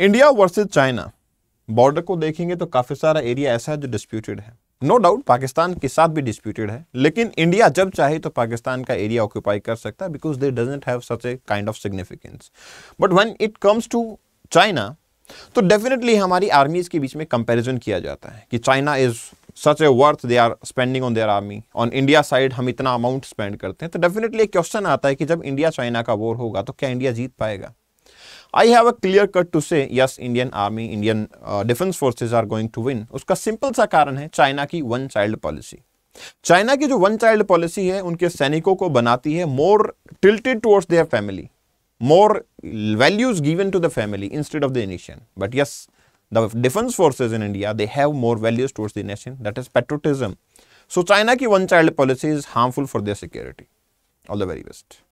India versus China border को देखेंगे तो काफ़ी सारा एरिया ऐसा है जो डिस्प्यूटेड है नो no डाउट पाकिस्तान के साथ भी डिस्प्यूटेड है लेकिन इंडिया जब चाहे तो पाकिस्तान का एरिया ऑक्यूपाई कर सकता है because they doesn't have such a kind of significance but when it comes to China तो डेफिनेटली हमारी आर्मीज के बीच में कंपेरिजन किया जाता है कि China is such a worth they are spending on their army on India side हम इतना अमाउंट स्पेंड करते हैं तो डेफिनेटली क्वेश्चन आता है कि जब इंडिया चाइना का वॉर होगा तो क्या इंडिया जीत पाएगा I have a clear cut to say yes Indian army Indian uh, defense forces are going to win Uska simple सा कारण है one child policy. Child policy China की जो वन चाइल्ड पॉलिसी है उनके सैनिकों को बनाती है more tilted towards more values given to the family instead of the nation. But yes, the defense forces in India, they have more values towards the nation. That is patriotism. So China ki one child policy is harmful for their security. All the very best.